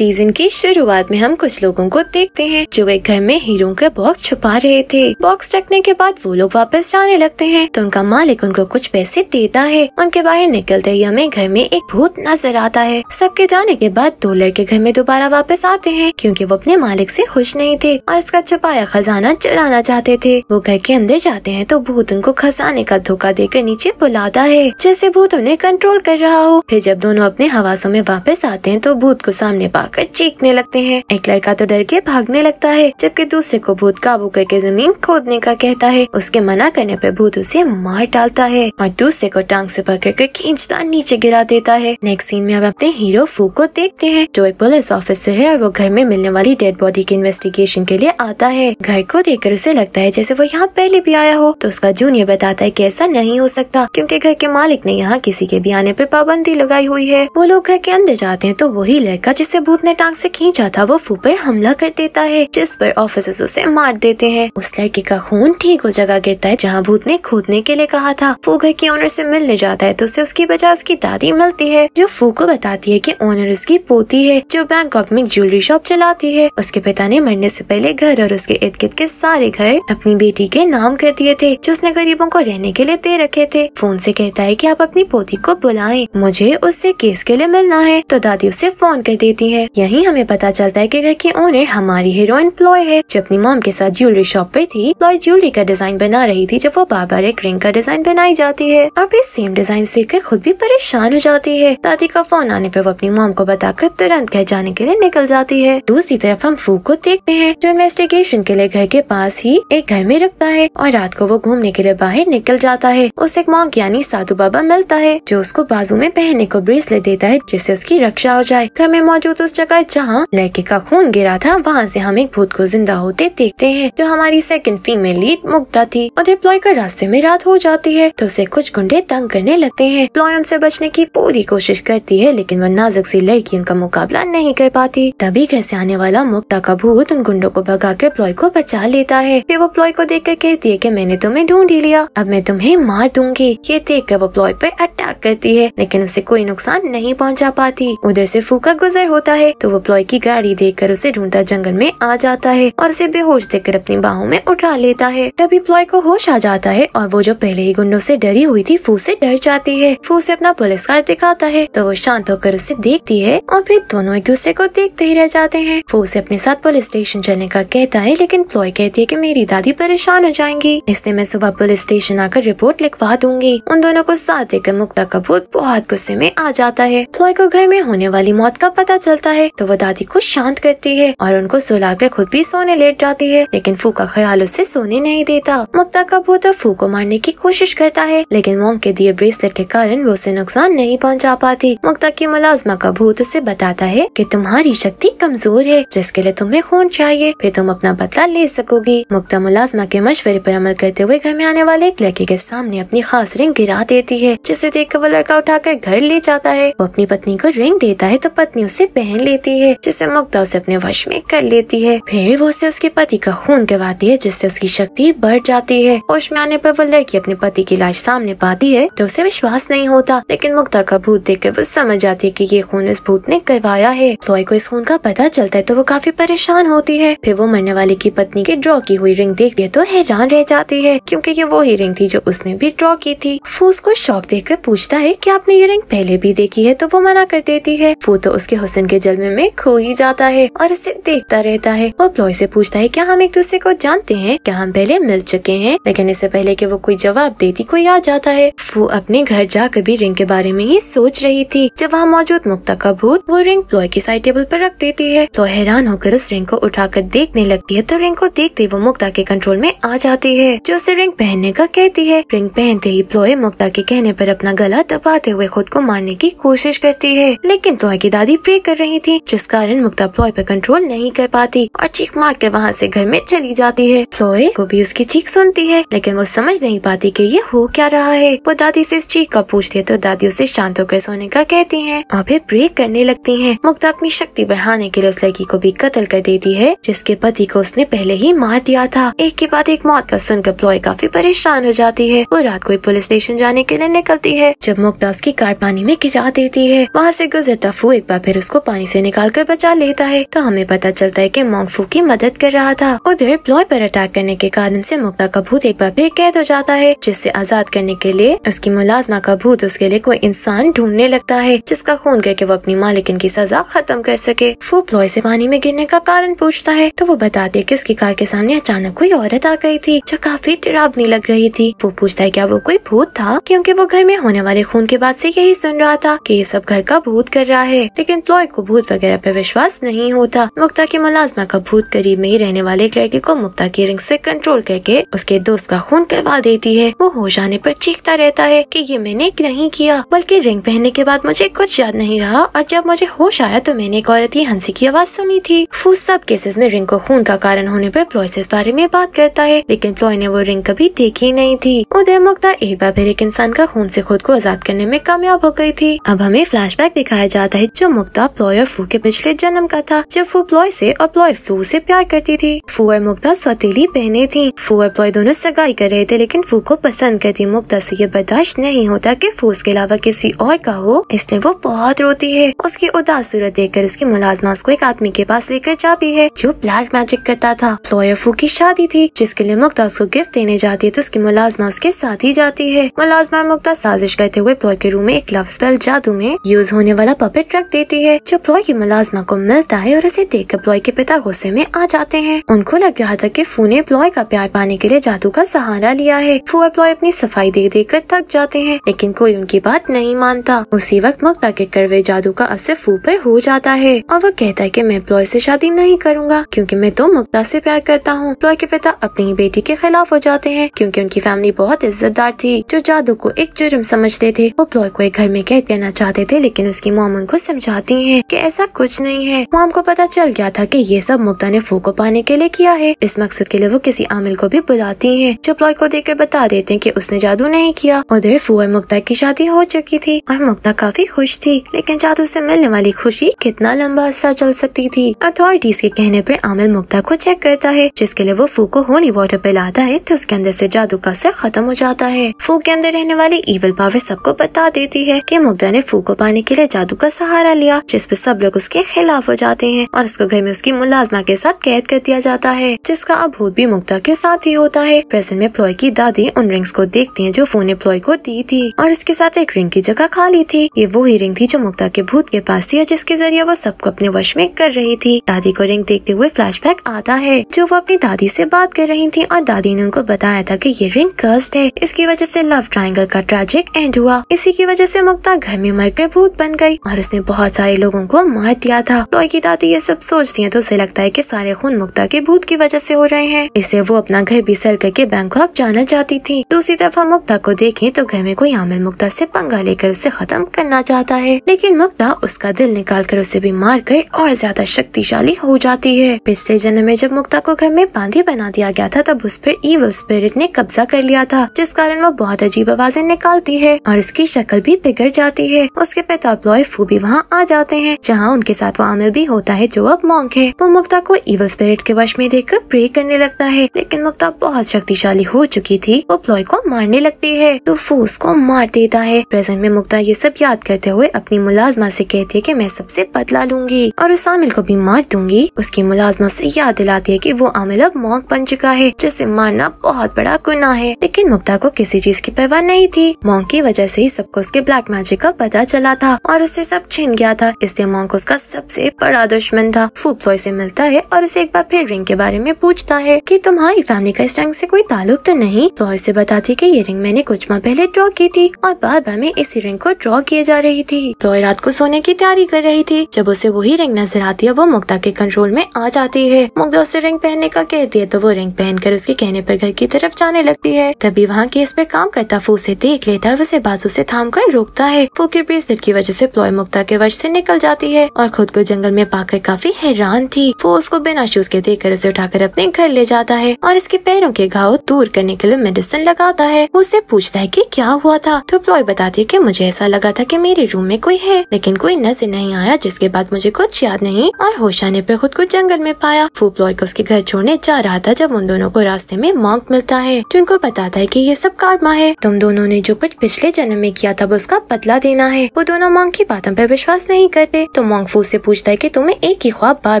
season की शुरुआत में हम कुछ लोगों को देखते हैं जो एक घर में हीरो के बॉक्स छुपा रहे थे बॉक्स रखने के बाद वो लोग वापस जाने लगते हैं तो उनका मालिक उनको कुछ पैसे देता है उनके बाहर निकलते ही हमें घर में एक भूत नजर आता है सबके जाने के बाद दो लड़के घर में दोबारा वापस आते हैं क्योंकि वो अपने मालिक से खुश नहीं थे और इसका छुपाया खजाना चुराना चाहते थे वो घर के अंदर जाते हैं तो भूत उनको खजाने का धोखा देकर नीचे बुलाता है जैसे भूत उन्हें कंट्रोल कर रहा हो फिर जब दोनों अपने हवासों में वापस आते हैं तो भूत को सामने पा आकर चीखने लगते हैं एक लड़का तो डर के भागने लगता है जबकि दूसरे को भूत काबू करके जमीन खोदने का कहता है उसके मना करने पर भूत उसे मार डालता है और दूसरे को टांग से पकड़ कर खींचता नीचे गिरा देता है नेक्स्ट सीन में अब अपने हीरो फू को देखते हैं जो एक पुलिस ऑफिसर है और वो घर में मिलने वाली डेड बॉडी की इन्वेस्टिगेशन के लिए आता है घर को कर उसे लगता है जैसे वो यहाँ पहले भी आया हो तो उसका जूनियर बताता है की ऐसा नहीं हो सकता क्यूँकी घर के मालिक ने यहाँ किसी के भी आने पर पाबंदी लगाई हुई है वो लोग घर के अंदर जाते हैं तो वही लड़का जिसे भूत ने टांग से खींचा था वो फू पर हमला कर देता है जिस पर ऑफिसर उसे मार देते हैं उस लड़की का खून ठीक हो जगह गिरता है जहाँ भूत ने खोदने के लिए कहा था फू घर के ओनर से मिलने जाता है तो उसे उसकी बजाय उसकी दादी मिलती है जो फू को बताती है की ओनर उसकी पोती है जो बैंकॉक में ज्वेलरी शॉप चलाती है उसके पिता ने मरने ऐसी पहले घर और उसके इर्द गिर्द के सारे घर अपनी बेटी के नाम कर दिए थे जो उसने गरीबों को रहने के लिए दे रखे थे फोन से कहता है कि आप अपनी पोती को बुलाएं मुझे उससे केस के लिए मिलना है तो दादी उसे फोन कर देती है है यही हमें पता चलता है की घर की ओनर हमारी हीरोइन प्लॉय है जो अपनी मोम के साथ ज्वेलरी शॉप पे थी प्लॉय ज्वेलरी का डिजाइन बना रही थी जब वो बार एक रिंग का डिजाइन बनाई जाती है और फिर सेम डिजाइन देख खुद भी परेशान हो जाती है दादी का फोन आने पर वो अपनी मॉम को बताकर तुरंत घर जाने के लिए निकल जाती है दूसरी तरफ हम फू को देखते हैं जो इन्वेस्टिगेशन के लिए घर के पास ही एक घर में रखता है और रात को वो घूमने के लिए बाहर निकल जाता है उसे एक मॉम यानी साधु बाबा मिलता है जो उसको बाजू में पहनने को ब्रेसलेट देता है जिससे उसकी रक्षा हो जाए घर में मौजूद उस जगह जहाँ लड़के का खून गिरा था वहाँ से हम एक भूत को जिंदा होते देखते हैं जो हमारी सेकंड फीमेल लीड मुक्ता थी और जब प्लॉय का रास्ते में रात हो जाती है तो उसे कुछ गुंडे तंग करने लगते हैं प्लॉय उनसे बचने की पूरी कोशिश करती है लेकिन वह नाजुक सी लड़की उनका मुकाबला नहीं कर पाती तभी घर ऐसी आने वाला मुक्ता का भूत उन गुंडों को भगा कर प्लॉय को बचा लेता है फिर वो प्लॉय को देख कर कहती है की मैंने तुम्हें ढूंढ ही लिया अब मैं तुम्हें मार दूंगी ये देख कर वो प्लॉय पर अटैक करती है लेकिन उसे कोई नुकसान नहीं पहुँचा पाती उधर ऐसी फूका गुजर होता है है तो वो प्लॉय की गाड़ी देखकर उसे ढूंढता जंगल में आ जाता है और उसे बेहोश देखकर अपनी बाहों में उठा लेता है तभी प्लॉय को होश आ जाता है और वो जो पहले ही गुंडों से डरी हुई थी फू से डर जाती है फू से अपना पुलिस कार दिखाता है तो वो शांत होकर उसे देखती है और फिर दोनों एक दूसरे को देखते ही रह जाते हैं फू से अपने साथ पुलिस स्टेशन चलने का कहता है लेकिन प्लॉय कहती है की मेरी दादी परेशान हो जाएंगी इसलिए मैं सुबह पुलिस स्टेशन आकर रिपोर्ट लिखवा दूंगी उन दोनों को साथ देकर मुक्ता कपूर बहुत गुस्से में आ जाता है प्लॉय को घर में होने वाली मौत का पता चलता जाता है तो वो दादी को शांत करती है और उनको सुलाकर खुद भी सोने लेट जाती है लेकिन फू का ख्याल उसे सोने नहीं देता मुक्ता का भूत तो फू को मारने की कोशिश करता है लेकिन मोंग के दिए ब्रेसलेट के कारण वो उसे नुकसान नहीं पहुंचा पाती मुक्ता की मुलाजमा का भूत उसे बताता है कि तुम्हारी शक्ति कमजोर है जिसके लिए तुम्हें खून चाहिए फिर तुम अपना बदला ले सकोगी मुक्ता मुलाजमा के मशवरे पर अमल करते हुए घर में आने वाले एक लड़के के सामने अपनी खास रिंग गिरा देती है जिसे देख कर वो लड़का उठाकर घर ले जाता है वो अपनी पत्नी को रिंग देता है तो पत्नी उसे पहन लेती है जिसे मुक्ता उसे अपने वश में कर लेती है फिर वो उसे उसके पति का खून गवाती है जिससे उसकी शक्ति बढ़ जाती है होश में आने पर वो लड़की अपने पति की लाश सामने पाती है तो उसे विश्वास नहीं होता लेकिन मुक्ता का भूत देख कर वो समझ जाती है की ये खून इस भूत ने करवाया है लॉय को इस खून का पता चलता है तो वो काफी परेशान होती है फिर वो मरने वाले की पत्नी की ड्रॉ की हुई रिंग देखती है तो हैरान रह जाती है क्यूँकी ये वो ही रिंग थी जो उसने भी ड्रॉ की थी फूस को शौक कर पूछता है की आपने ये रिंग पहले भी देखी है तो वो मना कर देती है फू तो उसके हुसन के जलवे में खो ही जाता है और इसे देखता रहता है वो प्लॉय से पूछता है क्या हम एक दूसरे को जानते हैं क्या हम पहले मिल चुके हैं लेकिन इससे पहले कि वो कोई जवाब देती कोई आ जाता है वो अपने घर कर भी रिंग के बारे में ही सोच रही थी जब वहाँ मौजूद मुक्ता का भूत वो रिंग प्लॉय की साइड टेबल पर रख देती है तो हैरान होकर उस रिंग को उठाकर देखने लगती है तो रिंग को देखते वो मुक्ता के कंट्रोल में आ जाती है जो उसे रिंग पहनने का कहती है रिंग पहनते ही प्लॉय मुक्ता के कहने पर अपना गला दबाते हुए खुद को मारने की कोशिश करती है लेकिन प्लॉय की दादी प्रे कर रही रही थी जिस कारण मुक्ता प्लॉय पर कंट्रोल नहीं कर पाती और चीख मार के वहाँ से घर में चली जाती है प्लॉय को भी उसकी चीख सुनती है लेकिन वो समझ नहीं पाती कि ये हो क्या रहा है वो दादी से इस चीख का पूछती है तो दादी उसे शांत होकर सोने का कहती है और फिर ब्रेक करने लगती है मुक्ता अपनी शक्ति बढ़ाने के लिए उस लड़की को भी कत्ल कर देती है जिसके पति को उसने पहले ही मार दिया था एक के बाद एक मौत का सुनकर प्लॉय काफी परेशान हो जाती है वो रात को पुलिस स्टेशन जाने के लिए निकलती है जब मुक्ता उसकी कार पानी में गिरा देती है वहाँ से गुजरता फू एक बार फिर उसको पानी से निकाल कर बचा लेता है तो हमें पता चलता है की मोंगफू की मदद कर रहा था उधर प्लॉय पर अटैक करने के कारण से मुक्ता का भूत एक बार फिर कैद हो जाता है जिससे आजाद करने के लिए उसकी मुलाजमा का भूत उसके लिए कोई इंसान ढूंढने लगता है जिसका खून करके वो अपनी मालिकिन की सजा खत्म कर सके वो प्लॉय से पानी में गिरने का कारण पूछता है तो वो बताते की उसकी कार के सामने अचानक कोई औरत आ गई थी जो काफी डरावनी लग रही थी वो पूछता है क्या वो कोई भूत था क्यूँकी वो घर में होने वाले खून के बाद ऐसी यही सुन रहा था की ये सब घर का भूत कर रहा है लेकिन प्लॉय को भूत वगैरह पर विश्वास नहीं होता मुक्ता की मुलाजमा का भूत करीब में ही रहने वाले एक लड़की को मुक्ता की रिंग से कंट्रोल करके उसके दोस्त का खून करवा देती है वो होश आने पर चीखता रहता है कि ये मैंने नहीं किया बल्कि रिंग पहनने के बाद मुझे कुछ याद नहीं रहा और जब मुझे होश आया तो मैंने एक औरत की हंसी की आवाज सुनी थी फू सब केसेस में रिंग को खून का कारण होने पर प्लॉय से इस बारे में बात करता है लेकिन प्लॉय ने वो रिंग कभी देखी नहीं थी उदय मुक्ता एक बार फिर एक इंसान का खून से खुद को आजाद करने में कामयाब हो गई थी अब हमें फ्लैशबैक दिखाया जाता है जो मुक्ता प्लॉय ताल्लुक फू के पिछले जन्म का था जब फू प्लॉय से और प्लॉय फू से प्यार करती थी फू और मुक्ता सौतीली बहने थी फू और प्लॉय दोनों सगाई कर रहे थे लेकिन फू को पसंद करती मुक्ता से ये बर्दाश्त नहीं होता कि फू उसके अलावा किसी और का हो इसलिए वो बहुत रोती है उसकी उदास सूरत देखकर उसकी मुलाजमा उसको एक आदमी के पास लेकर जाती है जो ब्लैक मैजिक करता था प्लॉय और फू की शादी थी जिसके लिए मुक्ता उसको गिफ्ट देने जाती है तो उसकी मुलाजमा उसके साथ ही जाती है मुलाजमा मुक्ता साजिश करते हुए प्लॉय के रूम में एक लव स्पेल जादू में यूज होने वाला पपेट रख देती है जो ब्लॉय की मुलाजमा को मिलता है और इसे देख कर प्लॉय के पिता गुस्से में आ जाते हैं उनको लग रहा था की फू ने ब्लॉय का प्यार पाने के लिए जादू का सहारा लिया है फू और ब्लॉय अपनी सफाई देख देख कर थक जाते हैं लेकिन कोई उनकी बात नहीं मानता उसी वक्त मुक्ता के करवे जादू का असर फू पर हो जाता है और वह कहता है की मैं ब्लॉय ऐसी शादी नहीं करूँगा क्यूँकी मैं तो मुक्ता ऐसी प्यार करता हूँ ब्लॉय के पिता अपनी बेटी के खिलाफ हो जाते हैं क्यूँकी उनकी फैमिली बहुत इज्जतदार थी जो जादू को एक जुर्म समझते थे वो ब्लॉय को एक घर में कैद करना चाहते थे लेकिन उसकी मोम उनको समझाती है कि ऐसा कुछ नहीं है माम को पता चल गया था कि ये सब मुक्ता ने फूको पाने के लिए किया है इस मकसद के लिए वो किसी आमिल को भी बुलाती है जो प्लॉय को देख बता देते हैं कि उसने जादू नहीं किया उधर फू और मुक्ता की शादी हो चुकी थी और मुक्ता काफी खुश थी लेकिन जादू से मिलने वाली खुशी कितना लंबा हिस्सा चल सकती थी अथॉरिटीज के कहने पर आमिल मुक्ता को चेक करता है जिसके लिए वो फू को होनी वाटर लाता है तो उसके अंदर से जादू का असर खत्म हो जाता है फू के अंदर रहने वाली ईवल पावर सबको बता देती है की मुक्ता ने फू को पाने के लिए जादू का सहारा लिया जिस पर सब लोग उसके खिलाफ हो जाते हैं और उसको घर में उसकी मुलाजमा के साथ कैद कर दिया जाता है जिसका अब भूत भी मुक्ता के साथ ही होता है प्रेजेंट में प्लॉय की दादी उन रिंग्स को देखती है जो फोन प्लॉय को दी थी और इसके साथ एक रिंग की जगह खाली थी ये वो ही रिंग थी जो मुक्ता के भूत के पास थी और जिसके जरिए वो सबको अपने वश में कर रही थी दादी को रिंग देखते हुए बैक आता है जो वो अपनी दादी से बात कर रही थी और दादी ने उनको बताया था की ये रिंग कस्ट है इसकी वजह से लव ट्राइंगल का ट्रेजिक एंड हुआ इसी की वजह से मुक्ता घर में मरकर भूत बन गई और उसने बहुत सारे लोगों को मार दिया था लॉय की दादी ये सब सोचती है तो उसे लगता है की सारे खून मुक्ता के भूत की वजह ऐसी हो रहे हैं इसे वो अपना घर भी सर करके बैंकॉक जाना चाहती थी दूसरी तरफ मुक्ता को देखे तो घर में कोई आमिर मुक्ता ऐसी पंगा लेकर उसे खत्म करना चाहता है लेकिन मुक्ता उसका दिल निकाल कर उसे भी मार कर और ज्यादा शक्तिशाली हो जाती है पिछले जन्म में जब मुक्ता को घर में बांधी बना दिया गया था तब उस पर ईवल स्पिरिट ने कब्जा कर लिया था जिस कारण वो बहुत अजीब आवाजें निकालती है और उसकी शक्ल भी बिगड़ जाती है उसके पिता ब्लॉय फू भी वहाँ आ जाते हैं जहाँ उनके साथ वो आमिल भी होता है जो अब मॉन्क है वो मुक्ता को इवल स्पिरिट के वश में देखकर प्रे करने लगता है लेकिन मुक्ता बहुत शक्तिशाली हो चुकी थी वो प्लॉय को मारने लगती है तो फूस को मार देता है प्रेजेंट में मुक्ता ये सब याद करते हुए अपनी मुलाजमा से कहती है कि मैं सबसे बदला लूंगी और उस आमिल को भी मार दूंगी उसकी मुलाजमा से याद दिलाती है कि वो आमिल अब मॉन्क बन चुका है जिसे मारना बहुत बड़ा गुना है लेकिन मुक्ता को किसी चीज की परवाह नहीं थी मॉन्क की वजह से ही सबको उसके ब्लैक मैजिक का पता चला था और उससे सब छिन गया था इसलिए मॉन्क उसका सबसे बड़ा दुश्मन था फूप्लॉय से मिलता है और उसे एक बार फिर रिंग के बारे में पूछता है कि तुम्हारी फैमिली का इस रंग से कोई ताल्लुक तो नहीं तो इसे बताती कि ये रिंग मैंने कुछ माह पहले ड्रॉ की थी और बार बार में इसी रिंग को ड्रॉ किए जा रही थी प्लॉय तो रात को सोने की तैयारी कर रही थी जब उसे वही रिंग नजर आती है वो मुक्ता के कंट्रोल में आ जाती है मुक्ता उसे रिंग पहनने का कहती है तो वो रिंग कर उसके कहने पर घर की तरफ जाने लगती है तभी वहाँ की इस पर काम करता फू से देख लेता है उसे बाजू से थाम कर रोकता है फू के ब्रेसलेट की वजह से प्लॉय मुक्ता के वश से निकल जाता जाती है और खुद को जंगल में पाकर काफी हैरान थी वो उसको बिना शूज के देकर उसे उठाकर अपने घर ले जाता है और इसके पैरों के घाव दूर करने के लिए मेडिसिन लगाता है उससे पूछता है की क्या हुआ था तो प्लॉय बताती है की मुझे ऐसा लगा था की मेरे रूम में कोई है लेकिन कोई नजर नहीं आया जिसके बाद मुझे कुछ याद नहीं और होश आने पर खुद को जंगल में पाया वो प्लॉय को उसके घर छोड़ने जा रहा था जब उन दोनों को रास्ते में मॉन्क मिलता है जो उनको बताता है की ये सब कारमा है तुम दोनों ने जो कुछ पिछले जन्म में किया था उसका बदला देना है वो दोनों मॉन्क की बातों पर विश्वास नहीं करते तो मोंगफू से पूछता है कि तुम्हें एक ही ख्वाब बार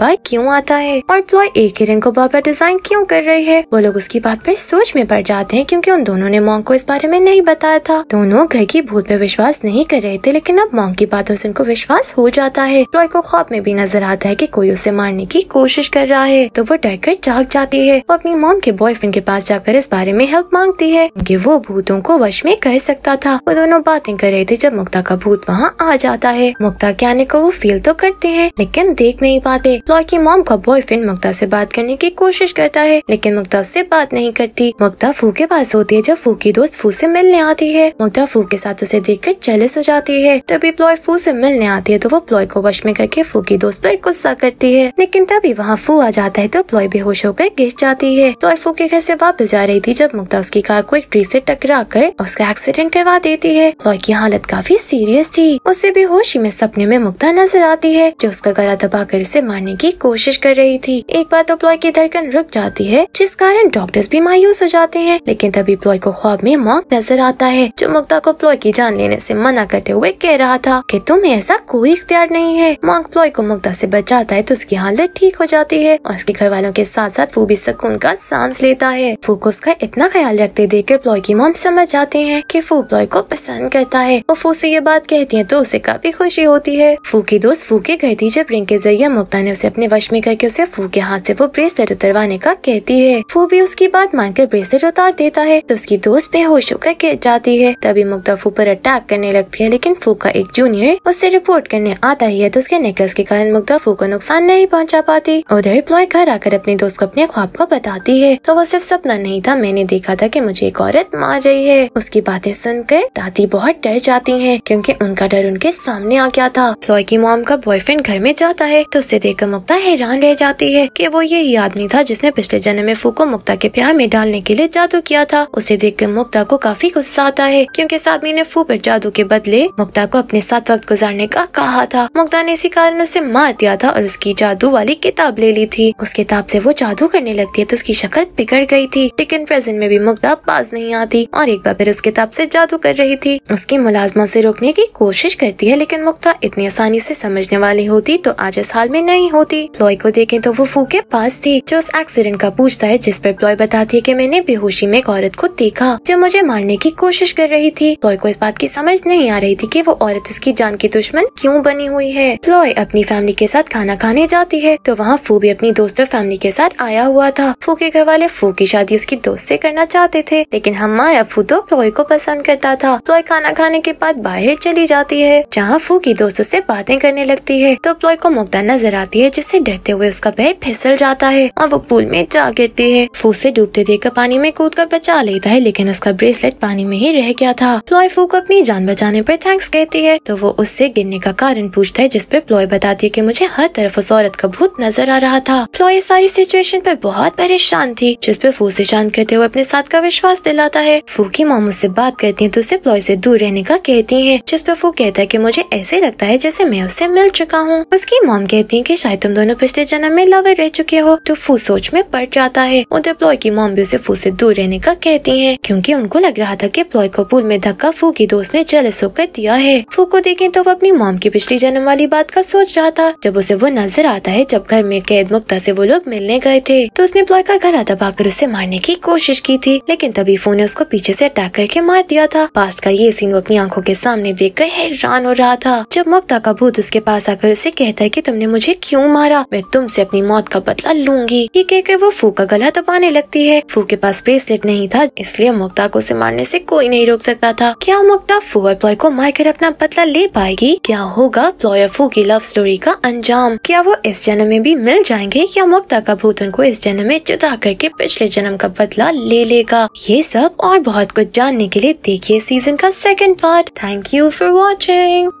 बार क्यों आता है और प्लॉय एक ही रिंग को बार बार डिजाइन क्यों कर रही है वो लोग उसकी बात पर सोच में पड़ जाते हैं क्योंकि उन दोनों ने मोंग को इस बारे में नहीं बताया था दोनों घर की भूत पे विश्वास नहीं कर रहे थे लेकिन अब मोंग की बातों से उनको विश्वास हो जाता है प्लॉय को ख्वाब में भी नजर आता है की कोई उसे मारने की कोशिश कर रहा है तो वो डर कर जाग जाती है वो अपनी मोम के बॉयफ्रेंड के पास जाकर इस बारे में हेल्प मांगती है की वो भूतों को वश में कर सकता था वो दोनों बातें कर रहे थे जब मुक्ता का भूत वहाँ आ जाता है मुक्ता के आने को वो फील तो करते हैं लेकिन देख नहीं पाते प्लॉय की मॉम का बॉयफ्रेंड मुक्ता से बात करने की कोशिश करता है लेकिन मुक्ता उससे बात नहीं करती मुक्ता फू के पास होती है जब फू की दोस्त फू से मिलने आती है मुक्ता फू के साथ उसे देख कर जेलस हो जाती है तभी प्लॉय फू से मिलने आती है तो वो प्लॉय को वश में करके फू की दोस्त पर गुस्सा करती है लेकिन तभी वहाँ फू आ जाता है तो प्लॉय बेहोश होकर गिर जाती है प्लॉय फू के घर से वापस जा रही थी जब मुक्ता उसकी कार को एक ट्री से टकरा कर उसका एक्सीडेंट करवा देती है प्लॉय की हालत काफी सीरियस थी भी बेहोशी में सपने में मुक्ता न नजर आती है जो उसका गला दबा कर उसे मारने की कोशिश कर रही थी एक बार तो प्लॉय की धड़कन रुक जाती है जिस कारण डॉक्टर्स भी मायूस हो जाते हैं लेकिन तभी प्लॉय को ख्वाब में मॉक नजर आता है जो मुक्ता को प्लॉय की जान लेने से मना करते हुए कह रहा था कि तुम्हें ऐसा कोई इख्तियार नहीं है मॉक प्लॉय को मुक्ता से बचाता है तो उसकी हालत ठीक हो जाती है और उसके घर वालों के साथ साथ वो भी सुकून का सांस लेता है फू को उसका इतना ख्याल रखते देख कर प्लॉय की मोम समझ जाते हैं की फू प्लॉय को पसंद करता है वो फू से ये बात कहती है तो उसे काफी खुशी होती है फू उसकी दोस्त फूके गई थी जब रिंग के जरिए मुक्ता ने उसे अपने वश में करके उसे फू के हाथ से वो ब्रेसलेट उतरवाने का कहती है फू भी उसकी बात मानकर ब्रेसलेट उतार देता है तो उसकी दोस्त बेहोश होकर गिर जाती है तभी मुक्ता फू पर अटैक करने लगती है लेकिन फू का एक जूनियर उससे रिपोर्ट करने आता ही है तो उसके नेकलेस के कारण मुक्ता फू को नुकसान नहीं पहुँचा पाती उधर प्लॉय घर आकर अपने दोस्त को अपने ख्वाब को बताती है तो वो सिर्फ सपना नहीं था मैंने देखा था की मुझे एक औरत मार रही है उसकी बातें सुनकर दादी बहुत डर जाती है क्यूँकी उनका डर उनके सामने आ गया था प्लॉय की इमाम का बॉयफ्रेंड घर में जाता है तो उसे देखकर मुक्ता हैरान रह जाती है कि वो यही आदमी था जिसने पिछले जन्म में फू को मुक्ता के प्यार में डालने के लिए जादू किया था उसे देखकर मुक्ता को काफी गुस्सा आता है क्योंकि इस आदमी ने फू पर जादू के बदले मुक्ता को अपने साथ वक्त गुजारने का कहा था मुक्ता ने इसी कारण उसे मार दिया था और उसकी जादू वाली किताब ले ली थी उस किताब से वो जादू करने लगती है तो उसकी शक्ल बिगड़ गई थी लेकिन प्रेजेंट में भी मुक्ता पास नहीं आती और एक बार फिर उस किताब से जादू कर रही थी उसकी मुलाजमा से रोकने की कोशिश करती है लेकिन मुक्ता इतनी आसानी ऐसी से समझने वाली होती तो आज इस हाल में नहीं होती प्लॉय को देखे तो वो फू के पास थी जो उस एक्सीडेंट का पूछता है जिस पर प्लॉय बताती है की मैंने बेहोशी में एक औरत को देखा जो मुझे मारने की कोशिश कर रही थी प्लॉय को इस बात की समझ नहीं आ रही थी की वो औरत उसकी जान की दुश्मन क्यूँ बनी हुई है प्लॉय अपनी फैमिली के साथ खाना खाने जाती है तो वहाँ फू भी अपनी दोस्त और फैमिली के साथ आया हुआ था फू के घर वाले फू की शादी उसकी दोस्त से करना चाहते थे लेकिन हमारा फू तो प्लॉय को पसंद करता था प्लॉय खाना खाने के बाद बाहर चली जाती है जहाँ फू की दोस्तों से बातें करने लगती है तो प्लॉय को मुग्धा नजर आती है जिससे डरते हुए उसका पैर फिसल जाता है और वो पूल में जा गिरती है फू से डूबते देखकर पानी में कूद कर बचा लेता है लेकिन उसका ब्रेसलेट पानी में ही रह गया था प्लॉय फू को अपनी जान बचाने पर थैंक्स कहती है तो वो उससे गिरने का कारण पूछता है जिसपे प्लॉय बताती है की मुझे हर तरफ उस औरत का भूत नजर आ रहा था प्लॉय सारी सिचुएशन पर बहुत परेशान थी जिसपे फू से शांत करते हुए अपने साथ का विश्वास दिलाता है फू की मोम उससे बात करती है तो उसे प्लॉय से दूर रहने का कहती है जिसपे फू कहता है की मुझे ऐसे लगता है जैसे मैं मैं उससे मिल चुका हूँ उसकी मॉम कहती है की शायद तुम दोनों पिछले जन्म में लवर रह चुके हो तो फू सोच में पड़ जाता है उधर प्लॉय की मॉम भी उसे फू से दूर रहने का कहती है क्यूँकी उनको लग रहा था की प्लॉय को पूल में धक्का फू की दोस्त ने जलस होकर दिया है फू को देखे तो वो अपनी मॉम की पिछली जन्म वाली बात का सोच रहा था जब उसे वो नजर आता है जब घर में कैद मुक्ता ऐसी वो लोग मिलने गए थे तो उसने प्लॉय का गला दबाकर उसे मारने की कोशिश की थी लेकिन तभी फू ने उसको पीछे ऐसी अटैक करके मार दिया था पास्ट का ये सीन वो अपनी आंखों के सामने देख कर हैरान हो रहा था जब मुक्ता का भूत खुद उसके पास आकर उसे कहता है कि तुमने मुझे क्यों मारा मैं तुमसे अपनी मौत का बदला लूंगी ये कहकर वो फू का गला दबाने लगती है फू के पास ब्रेसलेट नहीं था इसलिए मुक्ता को उसे मारने से कोई नहीं रोक सकता था क्या मुक्ता फू और प्लॉय को मारकर अपना बदला ले पाएगी क्या होगा प्लॉय और फू की लव स्टोरी का अंजाम क्या वो इस जन्म में भी मिल जाएंगे या मुक्ता का भूत उनको इस जन्म में जुदा करके पिछले जन्म का बदला ले लेगा ये सब और बहुत कुछ जानने के लिए देखिए सीजन का second part thank you for watching